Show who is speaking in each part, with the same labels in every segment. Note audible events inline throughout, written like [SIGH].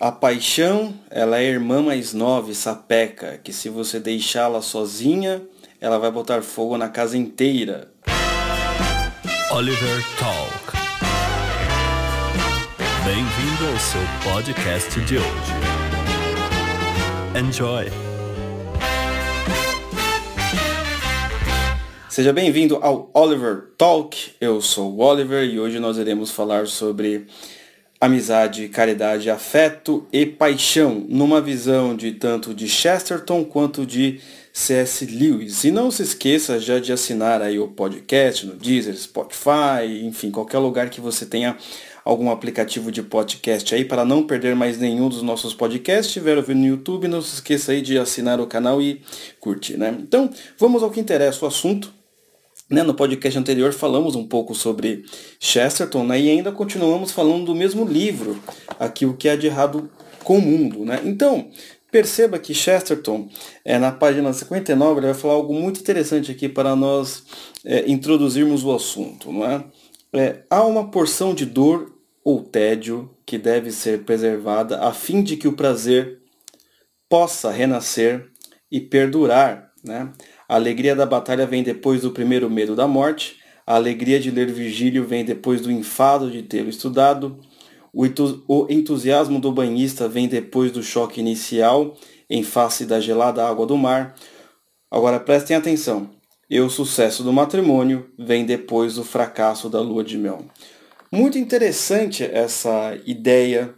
Speaker 1: A paixão, ela é a irmã mais nova sapeca, que se você deixá-la sozinha, ela vai botar fogo na casa inteira. Oliver Talk. Bem-vindo ao seu podcast de hoje. Enjoy. Seja bem-vindo ao Oliver Talk. Eu sou o Oliver e hoje nós iremos falar sobre amizade, caridade, afeto e paixão, numa visão de tanto de Chesterton quanto de C.S. Lewis. E não se esqueça já de assinar aí o podcast no Deezer, Spotify, enfim, qualquer lugar que você tenha algum aplicativo de podcast aí para não perder mais nenhum dos nossos podcasts. Se estiver ouvindo no YouTube, não se esqueça aí de assinar o canal e curtir, né? Então, vamos ao que interessa o assunto, né, no podcast anterior falamos um pouco sobre Chesterton né, e ainda continuamos falando do mesmo livro, aqui o que há de errado com o mundo. Né? Então, perceba que Chesterton, é, na página 59, ele vai falar algo muito interessante aqui para nós é, introduzirmos o assunto. Não é? é? há uma porção de dor ou tédio que deve ser preservada a fim de que o prazer possa renascer e perdurar. Né? A alegria da batalha vem depois do primeiro medo da morte. A alegria de ler Virgílio vem depois do enfado de tê-lo estudado. O entusiasmo do banhista vem depois do choque inicial em face da gelada água do mar. Agora prestem atenção. E o sucesso do matrimônio vem depois do fracasso da lua de mel. Muito interessante essa ideia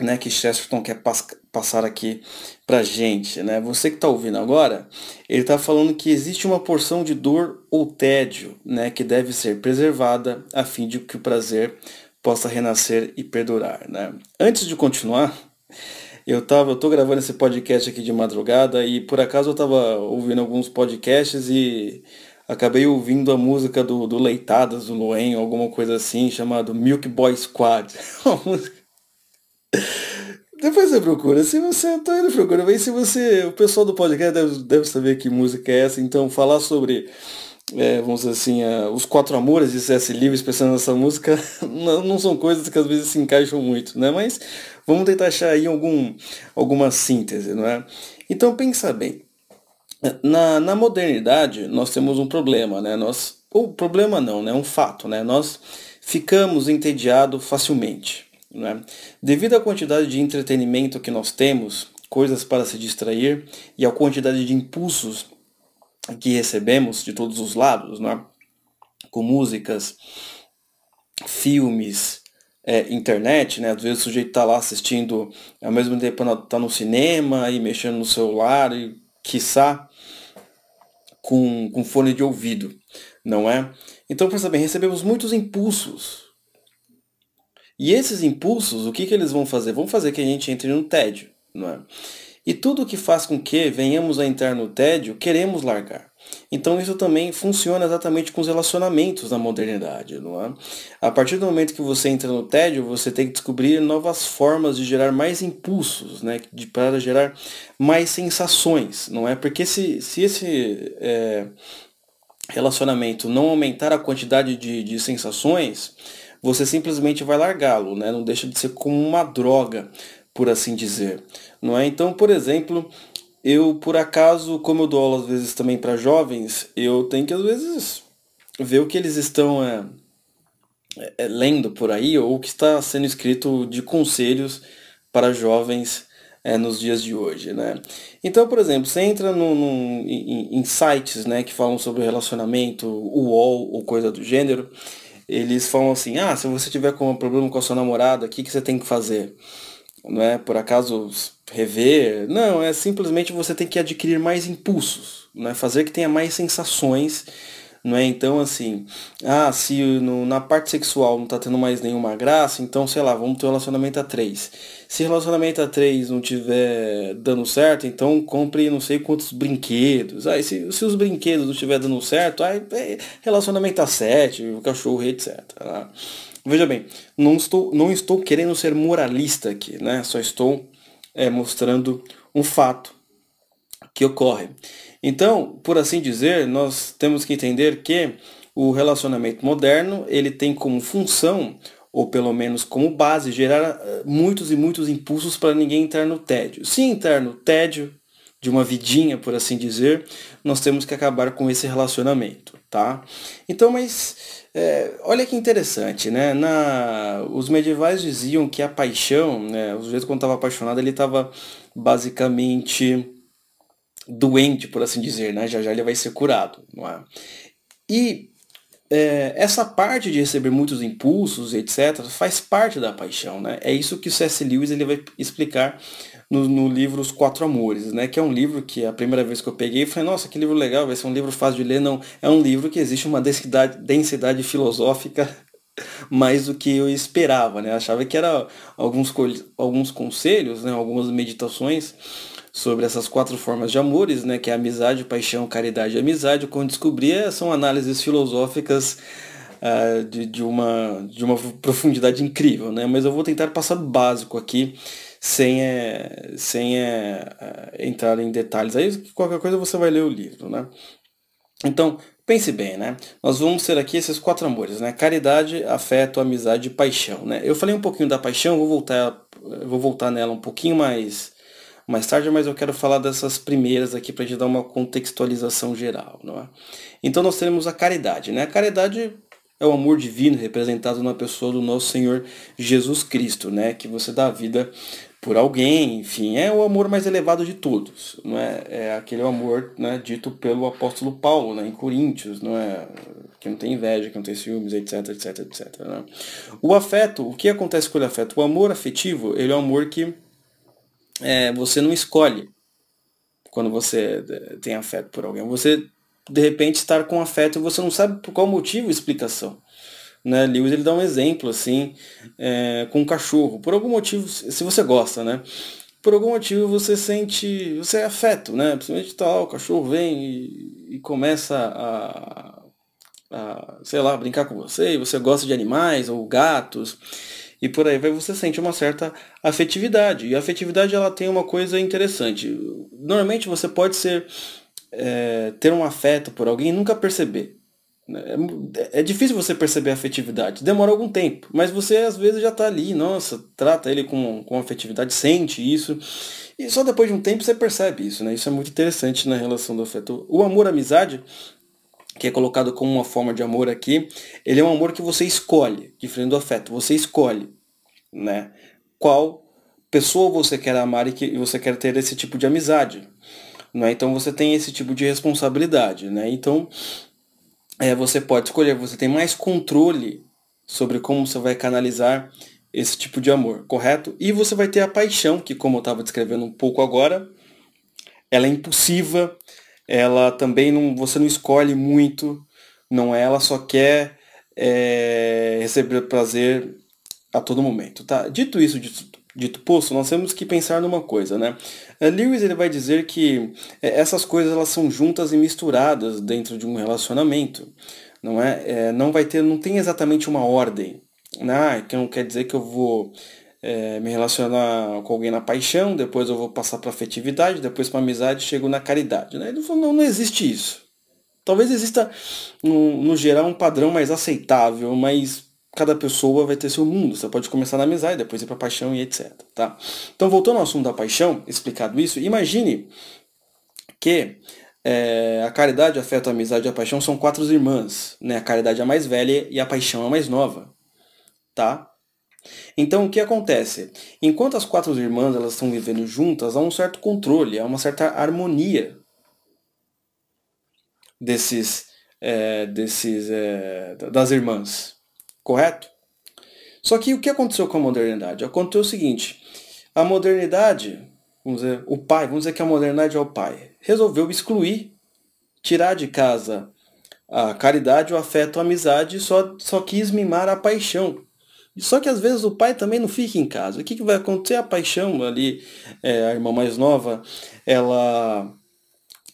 Speaker 1: né, que Chesterton quer pas passar aqui para gente. Né? Você que está ouvindo agora, ele está falando que existe uma porção de dor ou tédio né, que deve ser preservada a fim de que o prazer possa renascer e perdurar. Né? Antes de continuar, eu tava, eu tô gravando esse podcast aqui de madrugada e por acaso eu tava ouvindo alguns podcasts e acabei ouvindo a música do, do Leitadas, do Loen, alguma coisa assim, chamado Milk Boy Squad. [LAUGHS] Uma música depois você procura, se você tá indo então procura, vem se você, o pessoal do podcast deve, deve saber que música é essa, então falar sobre, é, vamos dizer assim, a, os quatro amores de C.S. Lewis pensando nessa música, [LAUGHS] não, não, são coisas que às vezes se encaixam muito, né? Mas vamos tentar achar aí algum, alguma síntese, não é? Então pensa bem, na, na modernidade nós temos um problema, né? Nós, ou problema não, né? É um fato, né? Nós ficamos entediados facilmente né? Devido à quantidade de entretenimento que nós temos, coisas para se distrair e à quantidade de impulsos que recebemos de todos os lados, né? com músicas, filmes, é, internet, né? às vezes o sujeito está lá assistindo, ao mesmo tempo está no cinema e mexendo no celular e quiçá com, com fone de ouvido, não é? Então, por saber, recebemos muitos impulsos e esses impulsos, o que, que eles vão fazer? Vão fazer que a gente entre no tédio, não é? E tudo que faz com que venhamos a entrar no tédio, queremos largar. Então isso também funciona exatamente com os relacionamentos da modernidade, não é? A partir do momento que você entra no tédio, você tem que descobrir novas formas de gerar mais impulsos, né? De, para gerar mais sensações, não é? Porque se, se esse é, relacionamento não aumentar a quantidade de, de sensações, você simplesmente vai largá-lo, né? Não deixa de ser como uma droga, por assim dizer, não é? Então, por exemplo, eu por acaso, como eu dou aula às vezes também para jovens, eu tenho que às vezes ver o que eles estão é, é, lendo por aí ou o que está sendo escrito de conselhos para jovens é, nos dias de hoje. Né? Então, por exemplo, você entra no, no, em, em sites né, que falam sobre relacionamento, UOL ou coisa do gênero, eles falam assim, ah, se você tiver com um problema com a sua namorada, o que, que você tem que fazer? Não é por acaso rever? Não, é simplesmente você tem que adquirir mais impulsos, não é fazer que tenha mais sensações não é? Então, assim, ah, se no, na parte sexual não tá tendo mais nenhuma graça, então, sei lá, vamos ter um relacionamento a três. Se relacionamento a três não tiver dando certo, então compre não sei quantos brinquedos. Aí, se, se os brinquedos não estiver dando certo, aí é, relacionamento a sete, o cachorro, etc. Tá? Né? Veja bem, não estou, não estou querendo ser moralista aqui, né? Só estou é, mostrando um fato que ocorre. Então, por assim dizer, nós temos que entender que o relacionamento moderno ele tem como função ou pelo menos como base gerar eh, muitos e muitos impulsos para ninguém entrar no tédio. Se entrar no tédio de uma vidinha, por assim dizer, nós temos que acabar com esse relacionamento, tá? Então, mas é, olha que interessante, né? Na, os medievais diziam que a paixão, né? O jeito quando estava apaixonado, ele estava basicamente doente, por assim dizer, né? Já já ele vai ser curado, não é? E é, essa parte de receber muitos impulsos, etc., faz parte da paixão, né? É isso que o C.S. Lewis ele vai explicar no, no, livro Os Quatro Amores, né? Que é um livro que a primeira vez que eu peguei, eu falei, nossa, que livro legal, vai ser um livro fácil de ler. Não, é um livro que existe uma densidade, densidade filosófica [LAUGHS] mais do que eu esperava, né? Eu achava que era alguns, alguns conselhos, né? algumas meditações sobre essas quatro formas de amores, né, que é amizade, paixão, caridade e amizade, quando descobri eh, são análises filosóficas uh, de, de, uma, de uma profundidade incrível, né? mas eu vou tentar passar básico aqui, sem, é, sem é, entrar em detalhes. Aí qualquer coisa você vai ler o livro. Né? Então, Pense bem, né? Nós vamos ter aqui esses quatro amores, né? Caridade, afeto, amizade e paixão, né? Eu falei um pouquinho da paixão, vou voltar, vou voltar nela um pouquinho mais mais tarde, mas eu quero falar dessas primeiras aqui para a gente dar uma contextualização geral. Não é? Então nós temos a caridade. Né? A caridade é o amor divino representado na pessoa do nosso Senhor Jesus Cristo, né? que você dá a vida por alguém, enfim, é o amor mais elevado de todos, não é? É aquele amor né, dito pelo apóstolo Paulo né, em Coríntios, não é? Que não tem inveja, que não tem ciúmes, etc, etc, etc. Né? O afeto, o que acontece com o afeto? O amor afetivo, ele é um amor que é, você não escolhe quando você é, tem afeto por alguém. Você, de repente, estar tá com afeto e você não sabe por qual motivo explicação. Né? Lewis ele dá um exemplo assim, é, com um cachorro. Por algum motivo, se você gosta, né? Por algum motivo você sente, você é afeto, né? Principalmente tal, o cachorro vem e, e começa a, a, sei lá, brincar com você, e você gosta de animais ou gatos e por aí vai você sente uma certa afetividade. E a afetividade ela tem uma coisa interessante. Normalmente você pode ser é, ter um afeto por alguém e nunca perceber. Né? É, é difícil você perceber a afetividade, demora algum tempo, mas você às vezes já está ali, nossa, trata ele com, com afetividade, sente isso, e só depois de um tempo você percebe isso, né? Isso é muito interessante na relação do afeto. O amor-amizade que é colocado como uma forma de amor aqui, ele é um amor que você escolhe, diferente do afeto, você escolhe, né? Qual pessoa você quer amar e que você quer ter esse tipo de amizade, é? Então você tem esse tipo de responsabilidade, né? Então é, você pode escolher, você tem mais controle sobre como você vai canalizar esse tipo de amor, correto? E você vai ter a paixão, que como eu estava descrevendo um pouco agora, ela é impulsiva, ela também não, você não escolhe muito, não é? Ela só quer é, receber prazer a todo momento, tá? Dito isso, dito, dito posto, nós temos que pensar numa coisa, né? Eh, Lewis ele vai dizer que eh, essas coisas elas são juntas e misturadas dentro de um relacionamento, não é? é não vai ter, não tem exatamente uma ordem. né ah, que não quer dizer que eu vou é, me relacionar com alguém na paixão, depois eu vou passar para afetividade, depois para amizade, chego na caridade. Né? Ele falou, não, não existe isso. Talvez exista, no, no geral, um padrão mais aceitável, mas cada pessoa vai ter seu mundo. Você pode começar na amizade, depois ir para paixão e etc. Tá? Então, voltando ao assunto da paixão, explicado isso, imagine que é, a caridade, afeto, a amizade e a paixão são quatro irmãs. Né? A caridade é a mais velha e a paixão é a mais nova. Tá? Então o que acontece? Enquanto as quatro irmãs elas estão vivendo juntas, há um certo controle, há uma certa harmonia desses, é, desses é, das irmãs, correto? Só que o que aconteceu com a modernidade? Aconteceu o seguinte: a modernidade, vamos dizer, o pai, vamos dizer que a modernidade é o pai, resolveu excluir, tirar de casa a caridade, o afeto, a amizade, só só quis mimar a paixão só que às vezes o pai também não fica em casa. O que, que vai acontecer? A paixão ali, é, a irmã mais nova, ela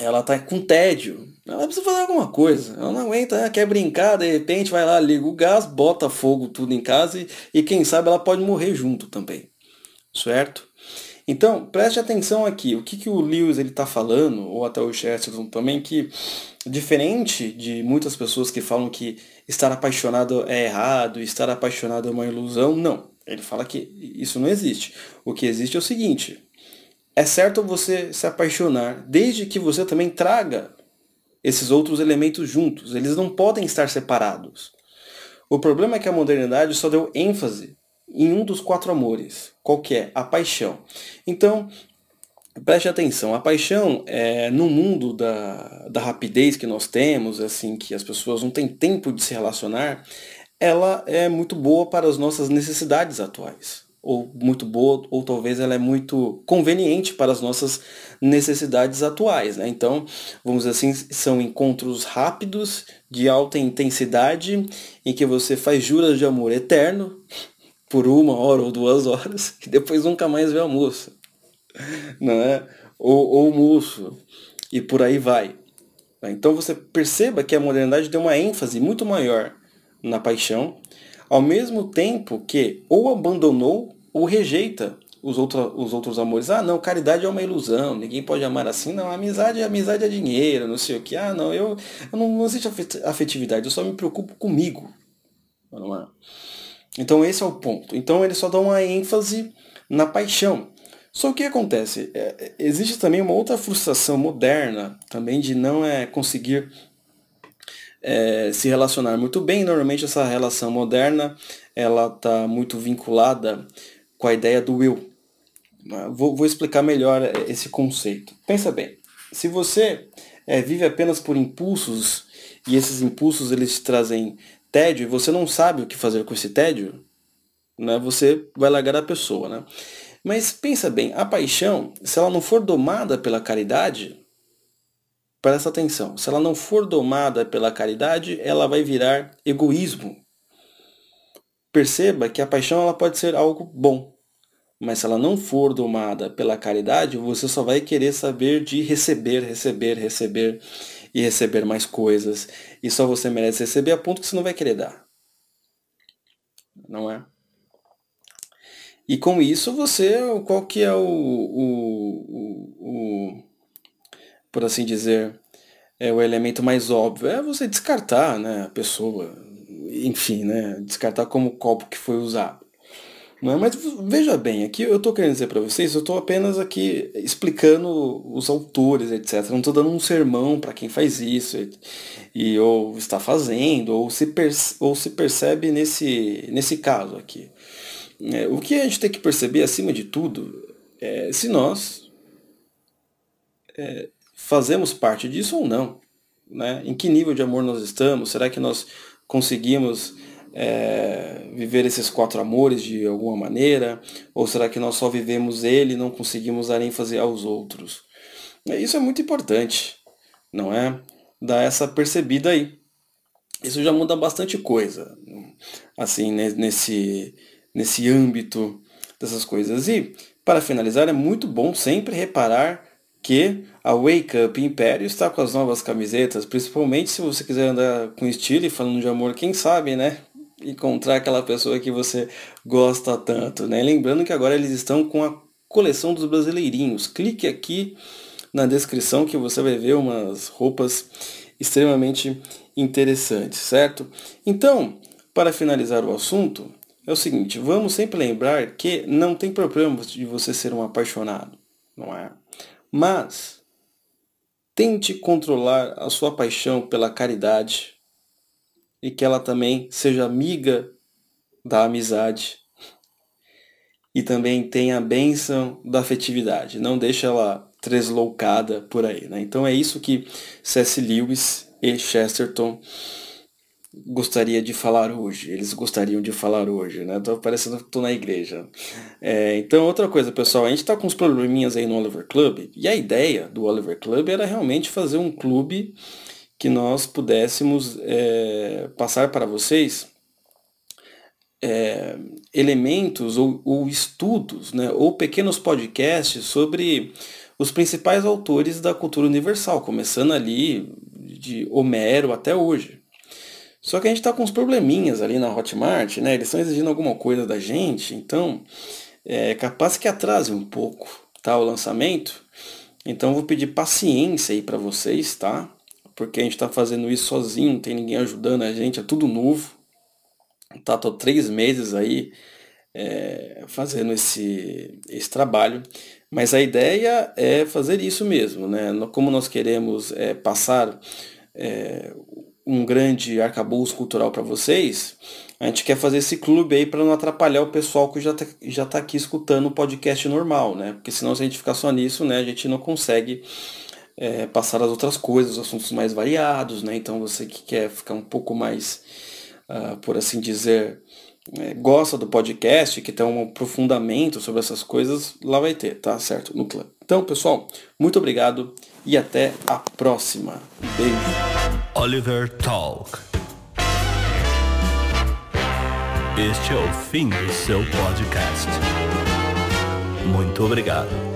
Speaker 1: ela tá com tédio. Ela precisa fazer alguma coisa. Ela não aguenta, ela quer brincar, de repente vai lá, liga o gás, bota fogo tudo em casa e, e quem sabe ela pode morrer junto também. Certo? Então, preste atenção aqui, o que, que o Lewis está falando, ou até o Chesterton também, que diferente de muitas pessoas que falam que estar apaixonado é errado, estar apaixonado é uma ilusão, não. Ele fala que isso não existe. O que existe é o seguinte, é certo você se apaixonar, desde que você também traga esses outros elementos juntos. Eles não podem estar separados. O problema é que a modernidade só deu ênfase em um dos quatro amores, qual que é? A paixão. Então, preste atenção, a paixão é, no mundo da, da rapidez que nós temos, assim, que as pessoas não têm tempo de se relacionar, ela é muito boa para as nossas necessidades atuais. Ou muito boa, ou talvez ela é muito conveniente para as nossas necessidades atuais. Né? Então, vamos dizer assim, são encontros rápidos, de alta intensidade, em que você faz juras de amor eterno, por uma hora ou duas horas [LAUGHS] e depois nunca mais vê a moça, não é? Ou, o moço, e por aí vai. Então você perceba que a modernidade deu uma ênfase muito maior na paixão, ao mesmo tempo que ou abandonou ou rejeita os, outro, os outros amores. Ah, não, caridade é uma ilusão, ninguém pode amar assim. Não, amizade, amizade é dinheiro, não sei o que. Ah, não, eu, eu não, não existe afetividade, eu só me preocupo comigo. Vamos lá. Então esse é o ponto. Então ele só dá uma ênfase na paixão. Só o que acontece? É, é, existe também uma outra frustração moderna, também de não é conseguir é, se relacionar muito bem. Normalmente essa relação moderna ela está muito vinculada com a ideia do eu. Ah, vou, vou explicar melhor é, esse conceito. Pensa bem, se você é, vive apenas por impulsos e esses impulsos eles trazem tédio e você não sabe o que fazer com esse tédio, né, você vai largar a pessoa. Né? Mas pensa bem, a paixão, se ela não for domada pela caridade, presta atenção, se ela não for domada pela caridade, ela vai virar egoísmo. Perceba que a paixão ela pode ser algo bom, mas se ela não for domada pela caridade, você só vai querer saber de receber, receber, receber e receber mais coisas, e só você merece receber a ponto que você não vai querer dar. Não é? E com isso você, qual que é o, o, o, o por assim dizer, é o elemento mais óbvio? É você descartar né, a pessoa, enfim, né, descartar como copo que foi usado. Não é? Mas veja bem, aqui eu estou querendo dizer para vocês, eu estou apenas aqui explicando os autores, etc. Não estou dando um sermão para quem faz isso, e, ou está fazendo, ou se, ou se percebe nesse, nesse caso aqui. É, o que a gente tem que perceber, acima de tudo, é se nós é, fazemos parte disso ou não. Né? Em que nível de amor nós estamos? Será que nós conseguimos é, viver esses quatro amores de alguma maneira? Ou será que nós só vivemos ele e não conseguimos dar ênfase aos outros? É, isso é muito importante, não é? Dar essa percebida aí. Isso já muda bastante coisa, assim, nesse, nesse âmbito dessas coisas. E, para finalizar, é muito bom sempre reparar que a Wake Up Império está com as novas camisetas, principalmente se você quiser andar com estilo e falando de amor, quem sabe, né? encontrar aquela pessoa que você gosta tanto, né? Lembrando que agora eles estão com a coleção dos brasileirinhos. Clique aqui na descrição que você vai ver umas roupas extremamente interessantes, certo? Então, para finalizar o assunto, é o seguinte, vamos sempre lembrar que não tem problema de você ser um apaixonado, não é? Mas tente controlar a sua paixão pela caridade, e que ela também seja amiga da amizade e também tenha a bênção da afetividade. Não deixe ela tresloucada por aí. Né? Então é isso que C.S. Lewis e Chesterton gostaria de falar hoje. Eles gostariam de falar hoje, né? Tô parecendo que estou na igreja. É, então, outra coisa, pessoal, a gente está com uns probleminhas aí no Oliver Club, e a ideia do Oliver Club era realmente fazer um clube que nós pudéssemos é, passar para vocês é, elementos ou, ou estudos, né, ou pequenos podcasts sobre os principais autores da cultura universal, começando ali de Homero até hoje. Só que a gente está com uns probleminhas ali na Hotmart, né? Eles estão exigindo alguma coisa da gente, então é capaz que atrase um pouco, tá? O lançamento. Então vou pedir paciência aí para vocês, tá? porque a gente está fazendo isso sozinho, não tem ninguém ajudando a gente, é tudo novo. Tá, tô três meses aí é, fazendo esse, esse trabalho, mas a ideia é fazer isso mesmo, né? Como nós queremos é, passar é, um grande arcabouço cultural para vocês, a gente quer fazer esse clube aí para não atrapalhar o pessoal que já tá, já tá aqui escutando o podcast normal, né? Porque senão se a gente ficar só nisso, né, a gente não consegue é, passar as outras coisas, assuntos mais variados, né? Então você que quer ficar um pouco mais, uh, por assim dizer, é, gosta do podcast, que tem um aprofundamento sobre essas coisas, lá vai ter, tá certo? No clã. Então, pessoal, muito obrigado e até a próxima. Beijo. Oliver Talk. Este é o fim do seu podcast. Muito obrigado.